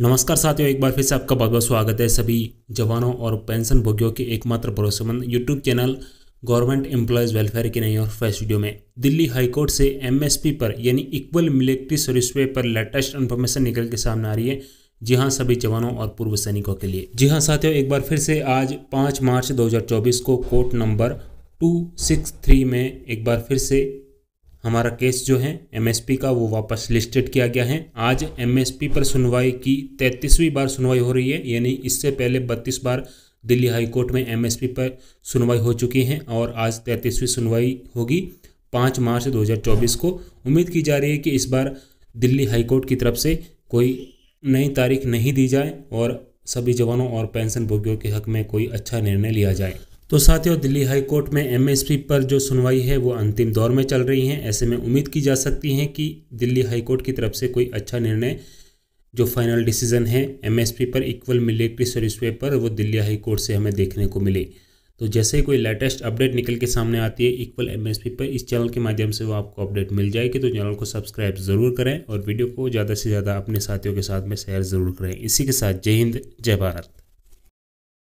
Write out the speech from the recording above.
नमस्कार साथियों एक बार फिर से आपका बहुत बहुत स्वागत है सभी जवानों और पेंशन भोगियों के एकमात्र भरोसेमंद YouTube channel government employees welfare की नई और फर्स्ट वीडियो में दिल्ली हाईकोर्ट से एमएसपी पर यानी इक्वल मिलिट्री सर्विस पे पर लेटेस्ट इन्फॉर्मेशन निकल के सामने आ रही है जी हाँ सभी जवानों और पूर्व सैनिकों के लिए जी हाँ साथियों एक बार फिर से आज पाँच मार्च दो को कोर्ट नंबर टू में एक बार फिर से हमारा केस जो है एमएसपी का वो वापस लिस्टेड किया गया है आज एमएसपी पर सुनवाई की तैंतीसवीं बार सुनवाई हो रही है यानी इससे पहले बत्तीस बार दिल्ली हाईकोर्ट में एमएसपी पर सुनवाई हो चुकी है और आज तैंतीसवीं सुनवाई होगी पाँच मार्च 2024 को उम्मीद की जा रही है कि इस बार दिल्ली हाईकोर्ट की तरफ से कोई नई तारीख नहीं दी जाए और सभी जवानों और पेंशन भोगियों के हक में कोई अच्छा निर्णय लिया जाए तो साथियों दिल्ली हाई कोर्ट में एमएसपी पर जो सुनवाई है वो अंतिम दौर में चल रही है ऐसे में उम्मीद की जा सकती है कि दिल्ली हाई कोर्ट की तरफ से कोई अच्छा निर्णय जो फाइनल डिसीजन है एमएसपी पर इक्वल मिलेट्री सर्विस वे पर वो दिल्ली हाई कोर्ट से हमें देखने को मिले तो जैसे ही कोई लेटेस्ट अपडेट निकल के सामने आती है इक्वल एमएसपी पर इस चैनल के माध्यम से वो आपको अपडेट मिल जाएगी तो चैनल को सब्सक्राइब ज़रूर करें और वीडियो को ज़्यादा से ज़्यादा अपने साथियों के साथ में शेयर ज़रूर करें इसी के साथ जय हिंद जय भारत